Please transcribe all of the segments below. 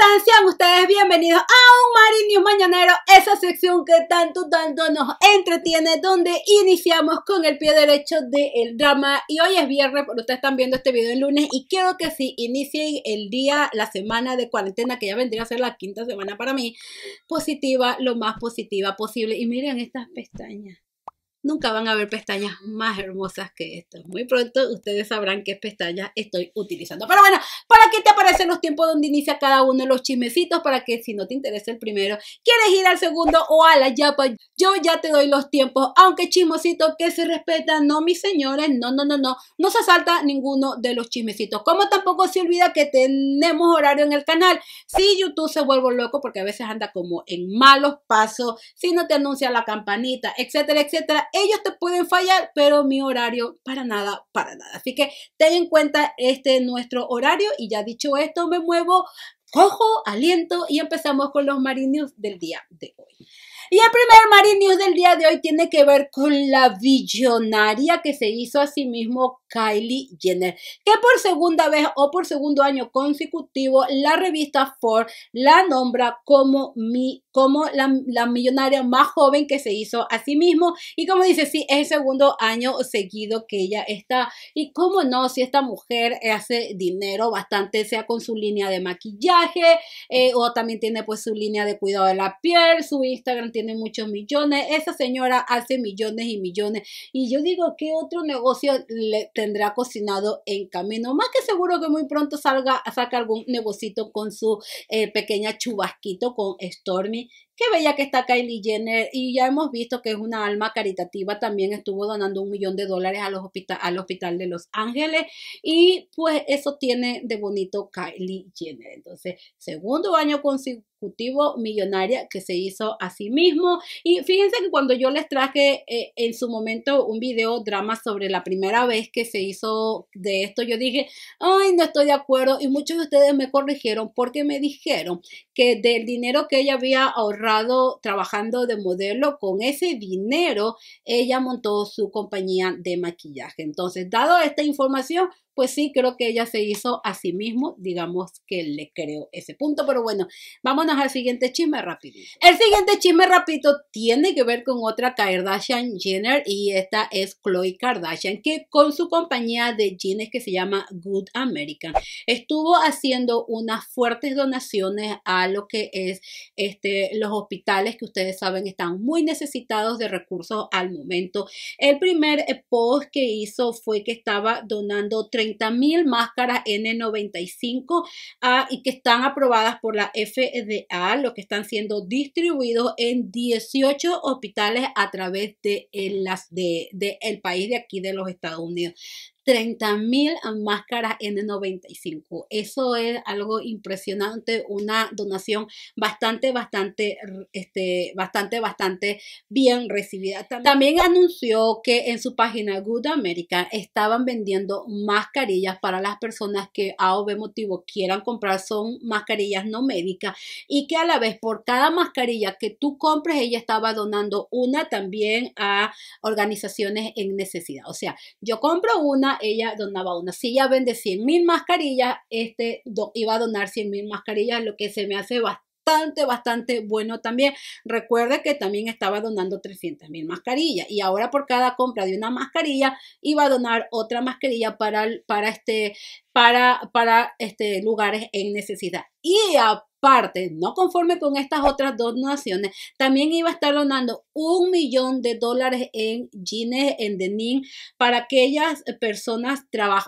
están? Sean ustedes bienvenidos a un News Mañanero, esa sección que tanto, tanto nos entretiene, donde iniciamos con el pie derecho del drama. Y hoy es viernes, pero ustedes están viendo este video el lunes. Y quiero que si inicien el día, la semana de cuarentena, que ya vendría a ser la quinta semana para mí, positiva, lo más positiva posible. Y miren estas pestañas nunca van a ver pestañas más hermosas que estas. Muy pronto ustedes sabrán qué pestañas estoy utilizando. Pero bueno, para que te aparecen los tiempos donde inicia cada uno de los chismecitos, para que si no te interesa el primero, quieres ir al segundo o a la yapa, yo ya te doy los tiempos, aunque chismosito que se respeta, no mis señores, no, no, no, no, no se salta ninguno de los chismecitos. Como tampoco se olvida que tenemos horario en el canal. Si YouTube se vuelve loco porque a veces anda como en malos pasos, si no te anuncia la campanita, etcétera, etcétera, ellos te pueden fallar, pero mi horario para nada, para nada. Así que ten en cuenta este nuestro horario y ya dicho esto, me muevo, cojo, aliento y empezamos con los marinos del día de hoy. Y el primer Marine News del día de hoy tiene que ver con la billonaria que se hizo a sí mismo Kylie Jenner, que por segunda vez o por segundo año consecutivo la revista Ford la nombra como, mi, como la, la millonaria más joven que se hizo a sí mismo. Y como dice, sí, es el segundo año seguido que ella está. Y cómo no, si esta mujer hace dinero bastante, sea con su línea de maquillaje eh, o también tiene pues su línea de cuidado de la piel, su Instagram tiene tiene muchos millones, esa señora hace millones y millones. Y yo digo, ¿qué otro negocio le tendrá cocinado en camino? Más que seguro que muy pronto salga, saca algún negocito con su eh, pequeña chubasquito con Stormy Qué bella que está Kylie Jenner y ya hemos visto que es una alma caritativa, también estuvo donando un millón de dólares al hospital de Los Ángeles y pues eso tiene de bonito Kylie Jenner. Entonces, segundo año consecutivo millonaria que se hizo a sí mismo y fíjense que cuando yo les traje eh, en su momento un video drama sobre la primera vez que se hizo de esto, yo dije, ay, no estoy de acuerdo y muchos de ustedes me corrigieron porque me dijeron que del dinero que ella había ahorrado trabajando de modelo, con ese dinero ella montó su compañía de maquillaje. Entonces, dado esta información, pues sí, creo que ella se hizo a sí mismo, digamos que le creo ese punto, pero bueno, vámonos al siguiente chisme rápido. El siguiente chisme rápido tiene que ver con otra Kardashian Jenner y esta es Chloe Kardashian, que con su compañía de jeans que se llama Good American, estuvo haciendo unas fuertes donaciones a lo que es este, los hospitales que ustedes saben están muy necesitados de recursos al momento. El primer post que hizo fue que estaba donando 30.000 mil máscaras N95 ah, y que están aprobadas por la FDA, lo que están siendo distribuidos en 18 hospitales a través de, las, de el país de aquí de los Estados Unidos mil máscaras N95. Eso es algo impresionante, una donación bastante, bastante, este, bastante, bastante bien recibida. También, anunció que en su página Good America estaban vendiendo mascarillas para las personas que A o motivo quieran comprar. Son mascarillas no médicas y que a la vez por cada mascarilla que tú compres, ella estaba donando una también a organizaciones en necesidad. O sea, yo compro una ella donaba una. Si ella vende 100 mil mascarillas, este iba a donar 100 mil mascarillas, lo que se me hace bastante, bastante bueno también. recuerda que también estaba donando 300 mil mascarillas y ahora por cada compra de una mascarilla iba a donar otra mascarilla para, para, este, para, para este, lugares en necesidad. Y parte, no conforme con estas otras dos donaciones, también iba a estar donando un millón de dólares en jeans, en denim, para aquellas personas,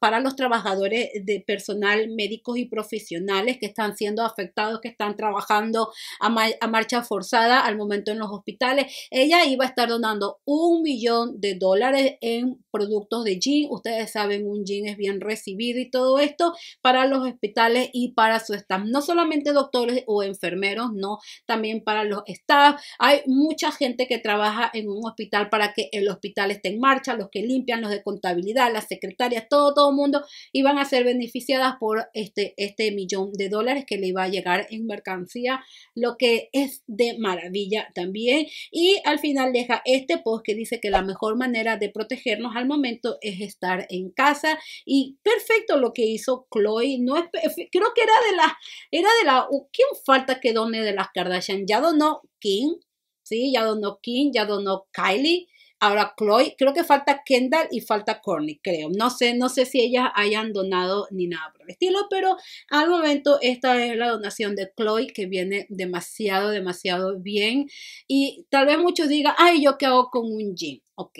para los trabajadores de personal médicos y profesionales que están siendo afectados, que están trabajando a, marcha forzada al momento en los hospitales. Ella iba a estar donando un millón de dólares en productos de jeans Ustedes saben, un jean es bien recibido y todo esto para los hospitales y para su staff. No solamente doctor o enfermeros, no también para los staff. Hay mucha gente que trabaja en un hospital para que el hospital esté en marcha, los que limpian, los de contabilidad, las secretarias, todo, todo el mundo, y van a ser beneficiadas por este, este millón de dólares que le va a llegar en mercancía, lo que es de maravilla también. Y al final deja este post que dice que la mejor manera de protegernos al momento es estar en casa y perfecto lo que hizo Chloe, no creo que era de la, era de la ¿Quién falta que done de las Kardashian? Ya donó Kim, ¿sí? Ya donó Kim, ya donó Kylie. Ahora Chloe, creo que falta Kendall y falta Corney, creo. No sé, no sé si ellas hayan donado ni nada por el estilo, pero al momento esta es la donación de Chloe que viene demasiado, demasiado bien. Y tal vez muchos digan, ay, yo qué hago con un jean. Ok.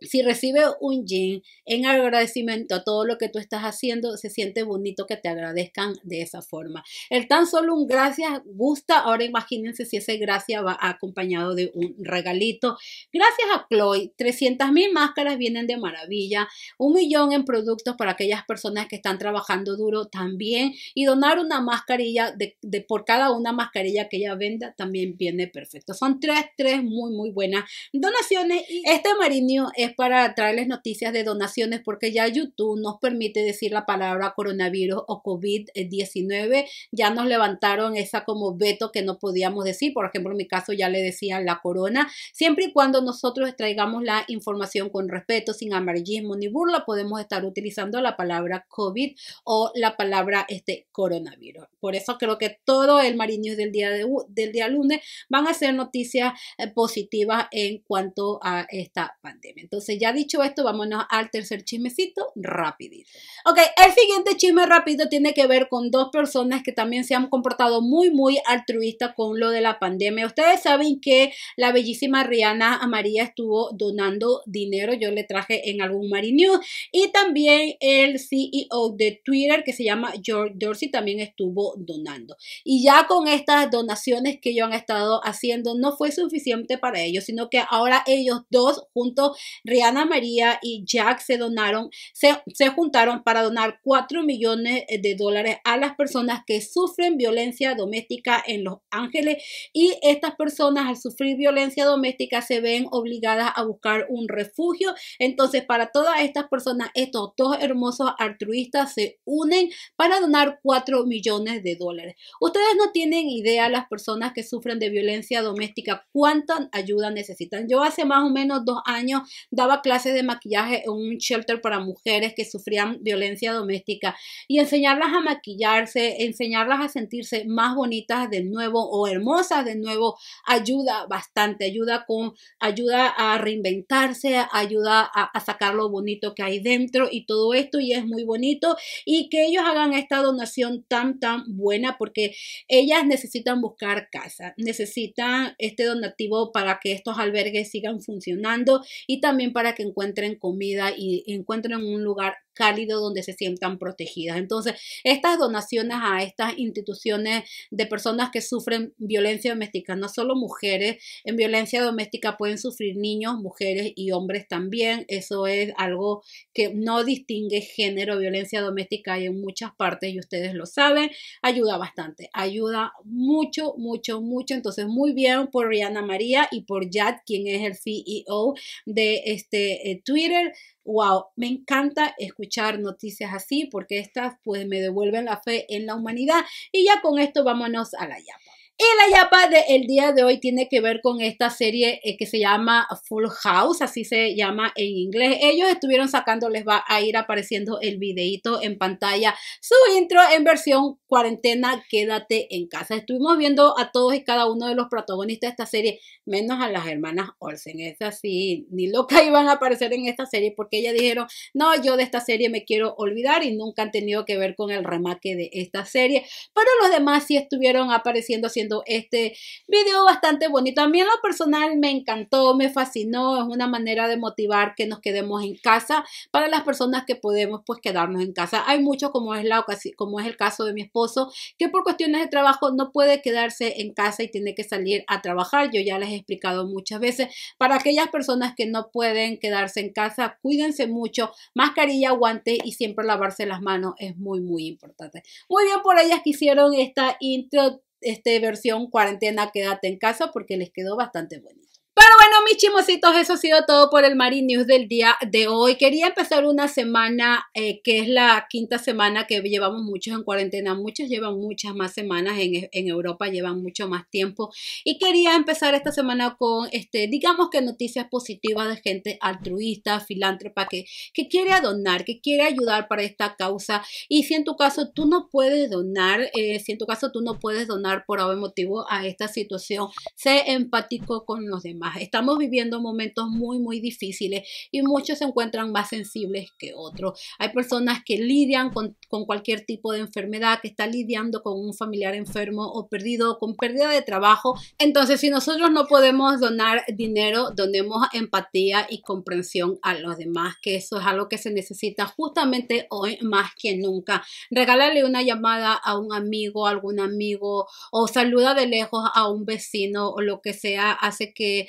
Si recibe un jean en agradecimiento a todo lo que tú estás haciendo, se siente bonito que te agradezcan de esa forma. El tan solo un gracias gusta. Ahora imagínense si ese gracias va acompañado de un regalito. Gracias a Chloe, 300 mil máscaras vienen de maravilla. Un millón en productos para aquellas personas que están trabajando duro también. Y donar una mascarilla de, por cada una mascarilla que ella venda también viene perfecto. Son tres, tres muy, muy buenas donaciones. Y este marino es para traerles noticias de donaciones porque ya YouTube nos permite decir la palabra coronavirus o COVID-19. Ya nos levantaron esa como veto que no podíamos decir. Por ejemplo, en mi caso ya le decía la corona. Siempre y cuando nosotros traigamos la información con respeto, sin amarillismo ni burla, podemos estar utilizando la palabra COVID o la palabra este coronavirus. Por eso creo que todo el mariño del día, de, del día lunes van a ser noticias eh, positivas en cuanto a esta pandemia. Entonces, ya dicho esto, vámonos al tercer chismecito rapidito. Ok, el siguiente chisme rápido tiene que ver con dos personas que también se han comportado muy, muy altruistas con lo de la pandemia. Ustedes saben que la bellísima Rihanna Amarilla estuvo donando dinero. Yo le traje en algún Marinews. Y también el CEO de Twitter, que se llama George Dorsey, también estuvo donando. Y ya con estas donaciones que ellos han estado haciendo, no fue suficiente para ellos, sino que ahora ellos dos juntos Rihanna María y Jack se donaron, se, juntaron para donar 4 millones eh, de dólares a las personas que sufren violencia doméstica en Los Ángeles y estas personas al sufrir violencia doméstica se ven obligadas a buscar un refugio. Entonces, para todas estas personas, estos dos hermosos altruistas se unen para donar 4 millones de dólares. Ustedes no tienen idea, las personas que sufren de violencia doméstica, cuánta ayuda necesitan. Yo hace más o menos dos años daba clases de maquillaje en un shelter para mujeres que sufrían violencia doméstica y enseñarlas a maquillarse, enseñarlas a sentirse más bonitas de nuevo o hermosas de nuevo, ayuda bastante, ayuda con, ayuda a reinventarse, ayuda a, a sacar lo bonito que hay dentro y todo esto y es muy bonito y que ellos hagan esta donación tan, tan buena porque ellas necesitan buscar casa, necesitan este donativo para que estos albergues sigan funcionando y también para que encuentren comida y encuentren un lugar cálido donde se sientan protegidas. Entonces, estas donaciones a estas instituciones de personas que sufren violencia doméstica, no solo mujeres, en violencia doméstica pueden sufrir niños, mujeres y hombres también. Eso es algo que no distingue género, violencia doméstica hay en muchas partes y ustedes lo saben. Ayuda bastante, ayuda mucho, mucho, mucho. Entonces, muy bien por Rihanna María y por Jad, quien es el CEO de este eh, Twitter wow, me encanta escuchar noticias así porque estas pues me devuelven la fe en la humanidad. Y ya con esto vámonos a la llama. Y la yapa del día de hoy tiene que ver con esta serie eh, que se llama Full House, así se llama en inglés. Ellos estuvieron sacando, les va a ir apareciendo el videito en pantalla, su intro en versión cuarentena, quédate en casa. Estuvimos viendo a todos y cada uno de los protagonistas de esta serie, menos a las hermanas Olsen. Es así, ni loca iban a aparecer en esta serie porque ellas dijeron, no, yo de esta serie me quiero olvidar y nunca han tenido que ver con el remake de esta serie. Pero los demás sí estuvieron apareciendo haciendo este video bastante bonito. A lo personal me encantó, me fascinó, es una manera de motivar que nos quedemos en casa para las personas que podemos pues quedarnos en casa. Hay muchos como es la como es el caso de mi esposo que por cuestiones de trabajo no puede quedarse en casa y tiene que salir a trabajar. Yo ya les he explicado muchas veces para aquellas personas que no pueden quedarse en casa, cuídense mucho, mascarilla, guante y siempre lavarse las manos es muy muy importante. Muy bien por ellas que hicieron esta intro este versión cuarentena quédate en casa porque les quedó bastante bonito. Pero bueno, mis chimositos, eso ha sido todo por el Marine News del día de hoy. Quería empezar una semana eh, que es la quinta semana que llevamos muchos en cuarentena. Muchos llevan muchas más semanas en, Europa, llevan mucho más tiempo. Y quería empezar esta semana con, este, digamos que noticias positivas de gente altruista, filántropa, que, que quiere donar, que quiere ayudar para esta causa. Y si en tu caso tú no puedes donar, eh, si en tu caso tú no puedes donar por algún motivo a esta situación, sé empático con los demás. Estamos viviendo momentos muy, muy difíciles y muchos se encuentran más sensibles que otros. Hay personas que lidian con, cualquier tipo de enfermedad, que están lidiando con un familiar enfermo o perdido, con pérdida de trabajo. Entonces, si nosotros no podemos donar dinero, donemos empatía y comprensión a los demás, que eso es algo que se necesita justamente hoy más que nunca. Regálale una llamada a un amigo, a algún amigo, o saluda de lejos a un vecino o lo que sea, hace que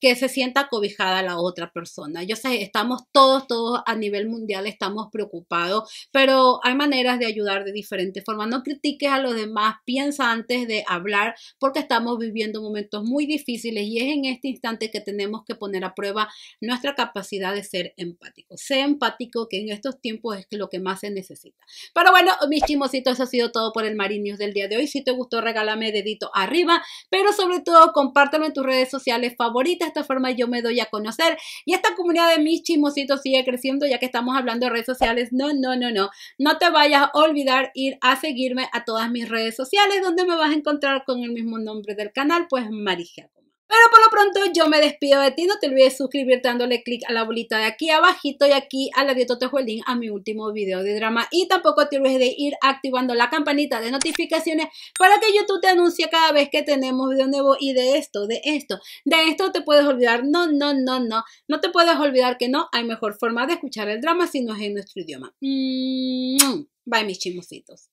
que se sienta cobijada la otra persona. Yo sé, estamos todos, todos a nivel mundial, estamos preocupados, pero hay maneras de ayudar de diferentes formas. No critiques a los demás, piensa antes de hablar, porque estamos viviendo momentos muy difíciles y es en este instante que tenemos que poner a prueba nuestra capacidad de ser empático. Sé empático, que en estos tiempos es lo que más se necesita. Pero bueno, mis chimositos, eso ha sido todo por el marine News del día de hoy. Si te gustó, regálame dedito arriba, pero sobre todo compártelo en tus redes sociales favoritas de esta forma yo me doy a conocer y esta comunidad de mis chismositos sigue creciendo ya que estamos hablando de redes sociales. No, no, no, no. No te vayas a olvidar ir a seguirme a todas mis redes sociales donde me vas a encontrar con el mismo nombre del canal, pues Marija. Pero por lo pronto yo me despido de ti. No te olvides suscribirte dándole clic a la bolita de aquí abajito y aquí a la de link a mi último video de drama. Y tampoco te olvides de ir activando la campanita de notificaciones para que YouTube te anuncie cada vez que tenemos video nuevo. Y de esto, de esto, de esto te puedes olvidar. No, no, no, no. No te puedes olvidar que no hay mejor forma de escuchar el drama si no es en nuestro idioma. Mm, bye mis chimositos.